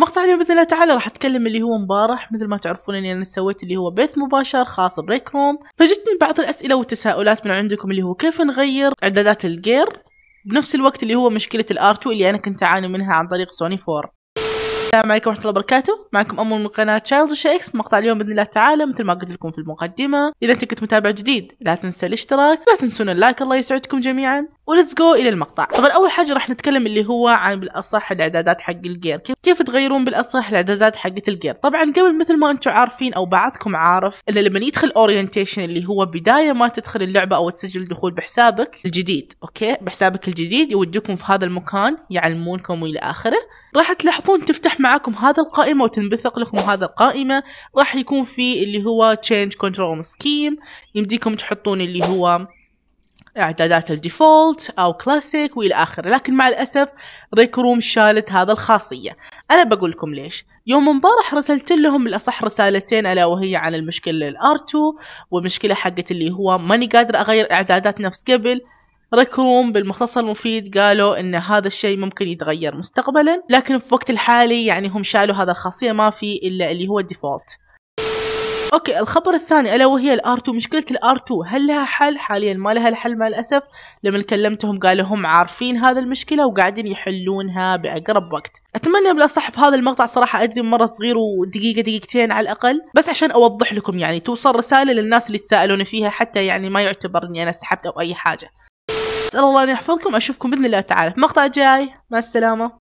مقطع اليوم باذن الله تعالى راح اتكلم اللي هو مبارح مثل ما تعرفون اني انا سويت اللي هو بث مباشر خاص بريك روم فجتني بعض الاسئله والتساؤلات من عندكم اللي هو كيف نغير اعدادات الجير بنفس الوقت اللي هو مشكله الار 2 اللي انا كنت اعاني منها عن طريق سوني 4 السلام عليكم ورحمة الله وبركاته معكم أمل من قناة تشايلد شيكس مقطع اليوم بإذن الله تعالى مثل ما قلت لكم في المقدمة إذا أنت كنت متابع جديد لا تنسى الاشتراك لا تنسون اللايك الله يسعدكم جميعا وليتس جو الى المقطع طبعا اول حاجه راح نتكلم اللي هو عن بالاصح الاعدادات حق الجير كيف, كيف تغيرون بالاصح الاعدادات حقت الجير طبعا قبل مثل ما انتم عارفين او بعضكم عارف انه لما يدخل اورينتيشن اللي هو بدايه ما تدخل اللعبه او تسجل دخول بحسابك الجديد اوكي بحسابك الجديد يودوكم في هذا المكان يعلمونكم والى اخره راح تلاحظون تفتح معاكم هذا القائمه وتنبثق لكم هذا القائمه راح يكون في اللي هو تشينج كنترول سكيم يمديكم تحطون اللي هو اعدادات الديفولت او كلاسيك والى اخره لكن مع الاسف ريك روم شالت هذا الخاصيه انا بقول لكم ليش يوم امبارح رسلت لهم الاصح رسالتين الا وهي عن المشكله الار2 والمشكله حقت اللي هو ماني قادر اغير اعدادات نفس قبل ريك روم بالمختصر المفيد قالوا ان هذا الشيء ممكن يتغير مستقبلا لكن في الوقت الحالي يعني هم شالوا هذا الخاصيه ما في الا اللي هو الديفولت اوكي الخبر الثاني الا وهي الار 2 مشكله الار 2 هل لها حل حاليا ما لها الحل مع الاسف لما كلمتهم قالوا هم عارفين هذا المشكله وقاعدين يحلونها باقرب وقت اتمنى بالاصح في هذا المقطع صراحه ادري مره صغير ودقيقه دقيقتين على الاقل بس عشان اوضح لكم يعني توصل رساله للناس اللي تسالون فيها حتى يعني ما يعتبر اني انا سحبت او اي حاجه اسال الله ان يحفظكم اشوفكم باذن الله تعالى في مقطع جاي مع السلامه